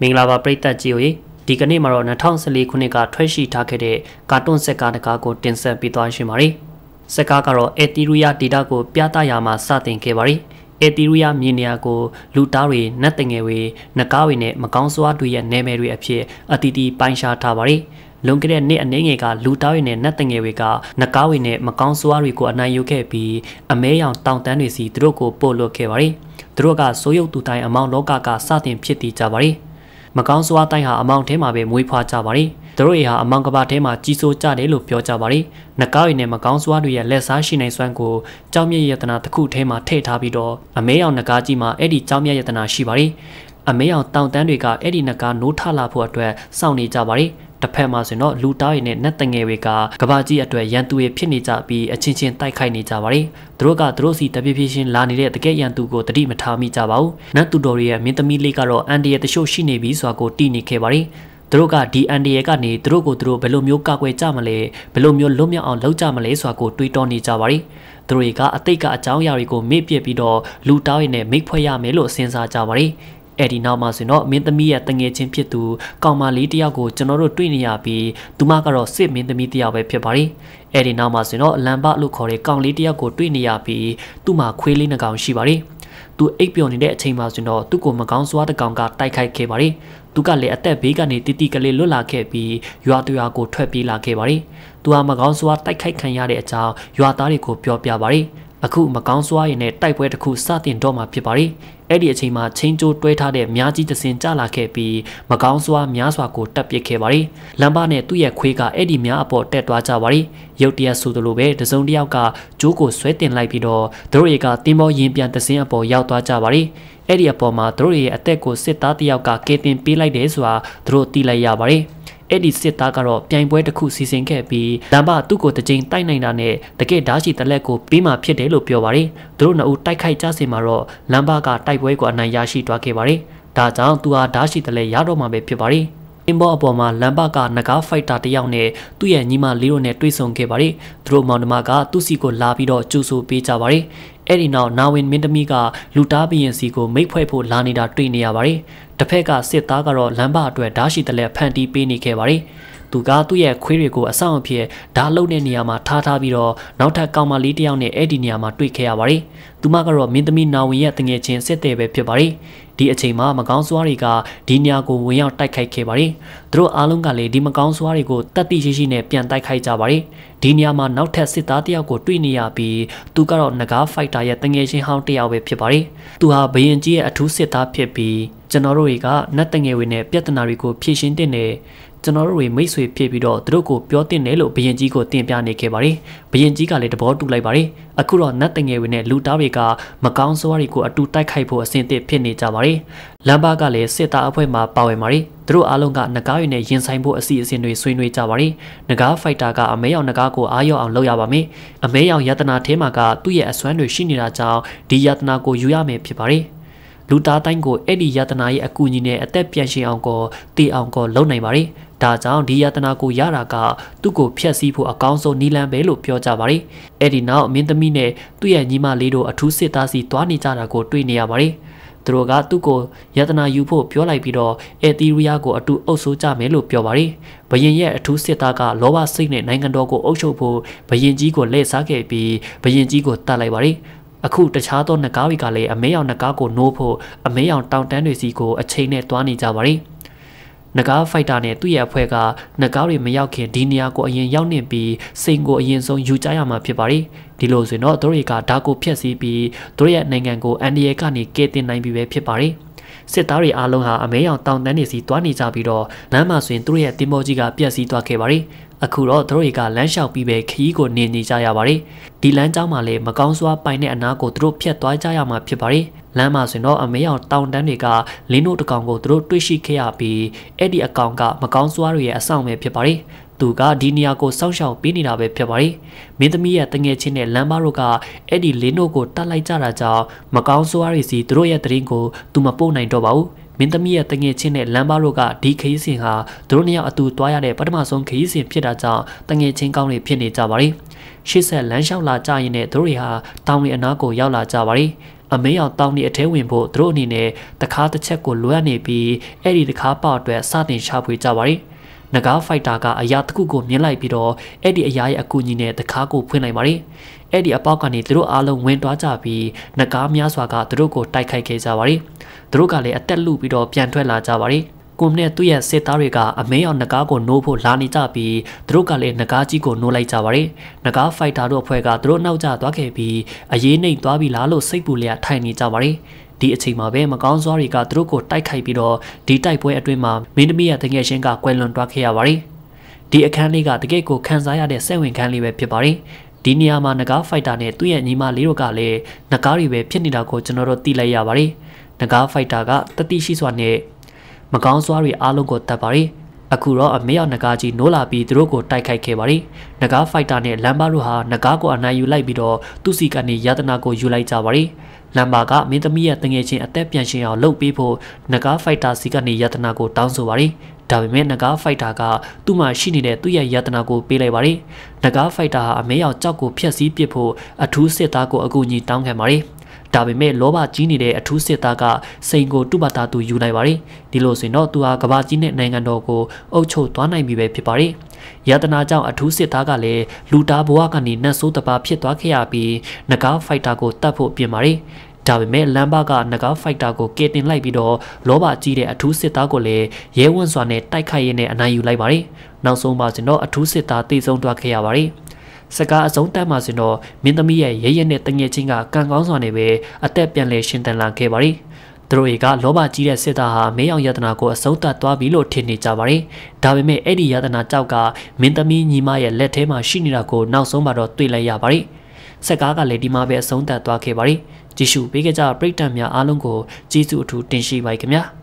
မင်္ဂလာပါပရိသတ်ကြီးတို့ဒီကနေ့မှာတော့2014ခုနှစ်ကထွက်ရှိထားခဲ့တဲ့ကာတွန်းစက်ကားတကားကို တင်ဆက်ပေးသွားရှင်ပါတယ်စက်ကားကတော့ Ethereum data ကို ပြသရာမှာစတင်ခဲ့ပါတယ် Ethereum မြေနေရာကိုလူသားတွေ၊နတ်တငယ်တွေ၊နကားတွေနဲ့မကောင်းစွာတွေရဲ့နာမည်တွေအဖြစ်အတီးတီးပိုင်းခြားထားပါတယ်လွန်ခဲ့တဲ့နှစ်အနည်းငယ်ကလူသားတွေနဲ့နတ်တငယ်တွေကနကားတွေနဲ့မကောင်းစွာတွေကိုအနိုင်ယူခဲ့ပြီးအမဲရောင်တောင်တန်းတွေစီသူတို့ကိုပို့လွတ်ခဲ့ပါတယ်။သူတို့ကစိုးရုပ်သူတိုင်းအမောင်လောကကစတင်ဖြစ်တည်ကြပါတယ်။မကောင်းစွာတိုင်းဟာအမောင်ထဲမှာပဲမွေးဖွားကြပါတယ်။တို့တွေဟာအမောင်ကဘာထဲမှာကြီးစိုးကြတယ်လို့ပြောကြပါတယ်။နှကောက်ရည်နဲ့မကောင်းစွာတွေရဲ့လက်စားရှိနိုင်စွမ်းကိုကြောင်မြတ်ယတနာတစ်ခုထဲမှာထည့်ထားပြီးတော့အမဲအောင်နှကားကြီးမှာအဲ့ဒီကြောင်မြတ်ယတနာရှိပါတယ်။အမဲအောင်တောင်တန်းတွေကအဲ့ဒီနှကားနိုးထလာဖို့အတွက်စောင့်နေကြပါတယ်။တစ်ဖက်မှာဆိုရင်တော့လူသားတွေနဲ့နတ်တငယ်တွေကကဘာကြီးအတွက်ရန်သူတွေဖြစ်နေကြပြီးအချင်းချင်းတိုက်ခိုက်နေကြပါတယ်။သူတို့ကသူတို့စီတပြည့်ပြည့်ချင်းလာနေတဲ့တကယ်ရန်သူကိုတတိမထားမိကြပါဘူး။နတ်သူတော်တွေရဲ့မင်းသမီးလေးကတော့အန်ဒီရဲ့တရှို့ရှိနေပြီဆိုတာကိုတည်နေခဲ့ပါတယ်။သူတို့ကဒီအန်ဒီရဲကနေသူတို့ကိုသူတို့ဘယ်လိုမျိုးကာကွယ်ကြမလဲဘယ်လိုမျိုးလွတ်မြောက်အောင်လုပ်ကြမလဲဆိုတာကိုတွေးတောနေကြပါရီသူတို့ကအတိတ်ကအကြောင်းအရာတွေကိုမေ့ပြစ်ပြီးတော့လူတောင်းရည်နဲ့မိတ်ဖွဲ့ရမယ်လို့စဉ်းစားကြပါရီအဲ့ဒီနောက်မှာဆိုရင်တော့မင်းသမီးရဲ့တငယ်ချင်းဖြစ်သူကောင်မလေးတယောက်ကိုကျွန်တော်တို့တွေ့နေရပြီးသူမကတော့စစ်မင်းသမီးတယောက်ပဲဖြစ်ပါတယ်အဲ့ဒီနောက်မှာဆိုရင်တော့လမ်ဘလို့ခေါ်တဲ့ကောင်လေးတယောက်ကိုတွေ့နေရပြီးသူ့မှာခွေးလေးနှကောင်ရှိပါတယ်သူအိပ်ပျော်နေတဲ့အချိန်မှာဆိုတော့သူ့ကိုမကောင်းစွာတကောင်ကတိုက်ခိုက်ခဲ့ပါတယ်။သူကလည်းအသက်ဘေးကနေတိတိကလေးလွတ်လာခဲ့ပြီးရွာတရွာကိုထွက်ပြေးလာခဲ့ပါတယ်။သူဟာမကောင်းစွာတိုက်ခိုက်ခံရတဲ့အကြောင်းရွာသားတွေကိုပြောပြပါတယ်။အခုမကောင်းစွာရင်နဲ့တိုက်ပွဲတစ်ခုစတင်တော့မှာဖြစ်ပါတယ်။အဲ့ဒီအချိန်မှာချင်းကျိုးတွဲထားတဲ့မြားကြီးတစင်ကျလာခဲ့ပြီးမကောင်းစွာများစွာကိုတပ်ပစ်ခဲ့ပါတယ်။လမ်းပါနဲ့သူ့ရဲ့ခွေးကအဲ့ဒီမြားအပေါ်တက်သွားကြပါတယ်။ရုတ်တရက်ဆိုသလိုပဲတစုံတစ်ယောက်ကကျိုးကိုဆွဲတင်လိုက်ပြီးတော့သူတို့တွေကတင်းပေါ်ရင်ပြန်တစင်အပေါ်ရောက်သွားကြပါတယ်။အဲ့ဒီအပေါ်မှာသူတို့ရဲ့အသက်ကိုစစ်သားတစ်ယောက်ကကယ်တင်ပေးလိုက်တယ်ဆိုတာသူတို့သိလိုက်ရပါတယ်။အဲ့ဒီစစ်သားကတော့ပြိုင်ပွဲတစ်ခုစီစဉ်ခဲ့ပြီးလမ်းမသူ့ကိုတစ်ကြိမ်တိုက်နိုင်တာနဲ့တကယ့်ဓာရှိတလက်ကိုပေးမှဖြစ်တယ်လို့ပြောပါတယ်သူတို့နှစ်ဦးတိုက်ခိုက်ကြစင်မှာတော့လမ်းမကတိုက်ပွဲကိုအနိုင်ရရှိသွားခဲ့ပါတယ်ဒါကြောင့်သူဟာဓာရှိတလက်ရတော့မှပဲဖြစ်ပါတယ်အင်ဘောအပေါ်မှာလမ်ဘကနဂါဖိုက်တာတယောက်နဲ့သူ့ရဲ့ညီမလေးတို့နဲ့တွေ့ဆုံခဲ့ပါတယ်။သူတို့မောင်နှမကသူ့စီကိုလာပြီးတော့ကြိုဆိုပေးကြပါတယ်။အဲ့ဒီနောက်နာဝင်မင်းသမီးကလူတားဘီရင်စီကိုမိတ်ဖွဲ့ဖို့လာနေတာတွေ့နေရပါတယ်။တစ်ဖက်ကစစ်သားကတော့လမ်းဘအတွက်ဓာရှိတလဲဖန်တီးပေးနေခဲ့ပါတယ်။သူကသူ့ရဲ့ခွေးတွေကိုအဆောင်အဖြစ်ဓာတ်လုံးတဲ့နေရာမှာထားထားပြီးတော့နောက်ထပ်ကောင်မလေးတယောက်နဲ့အဲ့ဒီနေရာမှာတွေ့ခဲ့ရပါတယ်။သူမကတော့မင်းသမီးနာဝင်ရဲ့တငယ်ချင်းစစ်တဲ့ပဲဖြစ်ပါတယ်။ဒီအချိန်မှာမကောင်းစွားတွေကဒီနေရာကိုဝင်ရောက်တိုက်ခိုက်ခဲ့ပါတယ်။သူတို့အားလုံးကလည်းဒီမကောင်းစွားတွေကိုတတ်သိရှိရှိနဲ့ပြန်တိုက်ခိုက်ကြပါတယ်။ဒီနေရာမှာနောက်ထပ်စစ်သားတယောက်ကိုတွေ့နေရပြီးသူကတော့ငကားဖိုက်တာရဲ့တငယ်ချင်းဟောင်းတယောက်ပဲဖြစ်ပါတယ်။သူဟာဘရင်ကြီးရဲ့အထူးစစ်သားဖြစ်ပြီးကျွန်တော်တို့တွေကနတ်တငယ်တွေနဲ့ပြဿနာတွေကိုဖြေရှင်းတဲ့ကျွန်တော်တို့တွေမိတ်ဆွေဖြစ်ပြီးတော့သူတို့ကိုပြောတင်တယ်လို့ဘရင်ကြီးကိုတင်ပြနေခဲ့ပါတယ်။ဘရင်ကြီးကလည်းသဘောတူလိုက်ပါတယ်။အခုတော့နတ်တငယ်တွေနဲ့လူသားတွေကမကောင်းစွားတွေကိုအတူတိုက်ခိုက်ဖို့အဆင်သင့်ဖြစ်နေကြပါတယ်။လမ်းပါကလည်းစစ်သားအဖွဲ့မှပါဝင်ပါတယ်။သူတို့အားလုံးကငကားတွေနဲ့ရင်ဆိုင်ဖို့အစီအစဉ်တွေဆွေးနွေးကြပါတယ်။ငကားဖိုက်တာကအမဲရောင်ငကားကိုအားရောက်အောင်လုပ်ရပါမယ်။အမဲရောင်ယတနာထဲမှာကသူ့ရဲ့အစွမ်းတွေရှိနေတာကြောင့်ဒီယတနာကိုယူရမယ်ဖြစ်ပါတယ်။လူသားတိုင်းကိုအဲ့ဒီယတနာရဲ့အကူအညီနဲ့အသက်ပြန်ရှင်အောင်ကိုတည်အောင်ကိုလုပ်နိုင်ပါတယ်။ဒါကြောင့်ဒီယတနာကိုရတာကသူ့ကိုဖျက်ဆီးဖို့အကောင်းဆုံးနည်းလမ်းပဲလို့ပြောကြပါတယ်။အဲ့ဒီနောက်အမင်းသမီးနဲ့သူ့ရဲ့ညီမလေးတို့အထူးစစ်သားစီတွားနေကြတာကိုတွေ့နေရပါတယ်။သူတို့ကသူ့ကိုယတနာယူဖို့ပြောလိုက်ပြီးတော့အေသီရီးယားကိုအတူအုပ်ဆိုးကြမယ်လို့ပြောပါတယ်။ဘရင်ရဲ့အထူးစစ်သားကလောဘစိတ်နဲ့နိုင်ငံတော်ကိုအုပ်ချုပ်ဖို့ဘရင်ကြီးကိုလှည့်စားခဲ့ပြီးဘရင်ကြီးကိုတတ်လိုက်ပါတယ်။အခုတခြားသောနဂါးတွေကလည်းအမဲရောင်နဂါးကိုနိုးဖို့အမဲရောင်တောင်တန်းတွေစီကိုအချိန်နဲ့တွားနေကြပါတယ်။နဂါဖိုက်တာနဲ့သူ့ရဲ့အဖွဲ့ကနဂါတွေမရောက်ခင်ဒီနေရာကိုအရင်ရောက်နေပြီးစိန်ကိုအရင်ဆုံးယူကြရမှာဖြစ်ပါတယ်ဒီလိုဆိုရင်တော့တို့တွေကဒါကိုဖျက်ဆီးပြီးတို့ရဲ့နိုင်ငံကိုအန်ဒီရဲကနေကယ်တင်နိုင်ပြီပဲဖြစ်ပါတယ်စစ်သားတွေအားလုံးဟာအမဲရောင်တောင်တန်းနေစီတွားနေကြပြီးတော့လမ်းမှာဆိုရင်သူတို့ရဲ့တင်မောကြီးကပြက်စီးသွားခဲ့ပါတယ်အခုတော့သူတို့တွေကလမ်းလျှောက်ပြီးပဲခရီးကိုနေနေကြရပါတယ်ဒီလမ်းကြောင်းမှာလည်းမကောင်းစွာပိုင်တဲ့အနားကိုသူတို့ဖြတ်သွားကြရမှာဖြစ်ပါတယ်လမ်းမှာဆိုရင်တော့အမေအောင်တောင်တန်းတွေကလင်းတို့တကောင်ကိုသူတို့တွေ့ရှိခဲ့ရပြီးအဲ့ဒီအကောင်ကမကောင်းစွာတွေရဲ့အဆောင်ပဲဖြစ်ပါတယ်သူကဒီနေရာကိုစောက်ရှောက်ပေးနေတာပဲဖြစ်ပါတယ်။မင်းသမီးရဲ့တငယ်ချင်းနဲ့လမ်းမတို့ကအဲ့ဒီလင်းတို့ကိုတတ်လိုက်ကြတာကြောင့်မကောင်းစွားရီစီသူတို့ရဲ့တရင်ကိုသူမပို့နိုင်တော့ပါဘူး။မင်းသမီးရဲ့တငယ်ချင်းနဲ့လမ်းပါတို့ကဒီခရီးစဉ်ဟာသူတို့နှစ်ယောက်အတူသွားရတဲ့ပထမဆုံးခရီးစဉ်ဖြစ်တာကြောင့်တငယ်ချင်းကောင်းတွေဖြစ်နေကြပါတယ်။ရှေ့ဆက်လမ်းလျှောက်လာကြရင်လည်းသူတို့တွေဟာတောင်တွေအနားကိုရောက်လာကြပါတယ်။အမေအောင်တောင်းဒီအထဲဝင်ဖို့သူတို့အနေနဲ့တခါတစ်ချက်ကိုလွှတ်နေပြီးအဲ့ဒီတခါပေါက်အတွက်စတင်ရှာဖွေကြပါတယ်။။နဂါဖိုက်တာကအရာတစ်ခုကိုမြင်လိုက်ပြီးတော့အဲ့ဒီအရာရဲ့အကူအညီနဲ့တကားကိုဖွင့်လိုက်ပါတယ်။အဲ့ဒီအပေါက်ကနေသူတို့အားလုံးဝင်သွားကြပြီးနဂါများစွာကသူတို့ကိုတိုက်ခိုက်ခဲ့ကြပါတယ်။သူတို့ကလည်းအသက်လူပြီးတော့ပြန်ထွက်လာကြပါတယ်။ကိုမနဲ့သူ့ရဲ့စစ်သားတွေကအမဲအောင်နဂါးကိုနိုးဖို့လာနေကြပြီးသူတို့ကလည်းနဂါးကြီးကိုနိုးလိုက်ကြပါတယ်။နဂါးဖိုက်တာတို့အဖွဲ့ကသူတို့နောက်ကျသွားခဲ့ပြီးအရေးနှိမ်သွားပြီလားလို့စိတ်ပူလျက်ထိုင်နေကြပါတယ်။ဒီအချိန်မှာပဲမကောင်းစွာတွေကသူတို့ကိုတိုက်ခိုက်ပြီးတော့ဒီတိုက်ပွဲအတွင်းမှာမင်းသမီးရဲ့တငယ်ချင်းကကွယ်လွန်သွားခဲ့ရပါတယ်ဒီအခန်းလေးကတကယ့်ကိုခံစားရတဲ့စိတ်ဝင်ခန်းလေးပဲဖြစ်ပါတယ်ဒီနေရာမှာငကားဖိုက်တာနဲ့သူ့ရဲ့ညီမလေးတို့ကလည်းငကားတွေပဲဖြစ်နေတာကိုကျွန်တော်တို့သိလိုက်ရပါတယ်ငကားဖိုက်တာကတတိရှိစွာနဲ့မကောင်းစွာတွေအားလုံးကိုတတ်ပါတယ်အခုတော့အမေရောက်နဂါကြီးနိုးလာပြီးသူတို့ကိုတိုက်ခိုက်ခဲ့ပါတယ်။နဂါဖိုက်တာနဲ့လမ်ဘာတို့ဟာနဂါကိုအနိုင်ယူလိုက်ပြီးတော့သူ့စီကနေယာတနာကိုယူလိုက်ကြပါတယ်။လမ်ဘာကမင်းသမီးရဲ့တငယ်ချင်းအသက်ပြန်ရှင်အောင်လုပ်ပေးဖို့နဂါဖိုက်တာစီကနေယတနာကိုတောင်းဆိုပါတယ်။ဒါပေမဲ့နဂါဖိုက်တာက သူ့မှာရှိနေတဲ့သူ့ရဲ့ယတနာကိုပေးလိုက်ပါတယ်။နဂါဖိုက်တာဟာအမဲရောက်ကြောက်ကိုဖျက်ဆီးပစ်ဖို့အထူးစစ်သားကိုအကူအညီတောင်းခံပါတယ်။ဒါပေမဲ့လောဘကြီးနေတဲ့အထူးစစ်သားကစိန်ကိုတုပတာသူယူနိုင်ပါတယ်ဒီလိုဆိုရင်တော့သူဟာကဘာကြီးနဲ့နိုင်ငံတော်ကိုအုပ်ချုပ်သွားနိုင်ပြီပဲဖြစ်ပါတယ်ယတနာကြောင့်အထူးစစ်သားကလည်းလူတာဘဝကနေနတ်ဆိုးတပါဖြစ်သွားခဲ့ရပြီးငကားဖိုက်တာကိုတတ်ဖို့ပြင်ပါတယ်ဒါပေမဲ့လမ်ဘာကနဂါဖိုက်တာကိုကယ်တင်လိုက်ပြီးတော့လောဘကြီးတဲ့အထူးစစ်သားကိုလည်းရဲဝံ့စွာနဲ့တိုက်ခိုက်ရင်းနဲ့အနိုင်ယူလိုက်ပါတယ်။နောက်ဆုံးမှာကျွန်တော်အထူးစစ်သားတိစုံသွားခဲ့ရပါတယ်။စကားအဆုံးတတ်မှဆိုတော့မင်းသမီးရဲ့ရဲရဲနဲ့တငယ်ချင်းကကံကောင်းစွာနဲ့ပဲအသက်ပြန်လည်ရှင်သန်လာခဲ့ပါတယ်။သူတို့တွေကလောဘကြီးတဲ့စစ်သားဟာမင်းအောင်ယတနာကိုအဆုံးသတ်သွားပြီလို့ထင်နေကြပါတယ်။ဒါပေမဲ့အဲ့ဒီယတနာကြောက်ကမင်းသမီးညီမရဲ့လက်ထဲမှာရှိနေတာကိုနောက်ဆုံးမှတော့တွေ့လိုက်ရပါတယ်။စကားကလည်းဒီမှာပဲအဆုံးသတ်သွားခဲ့ပါတယ်။ကြည့်ရှုပေးကြတဲ့ပရိသတ်များအားလုံးကိုကျေးဇူးအထူးတင်ရှိပါ යි ခင်ဗျာ။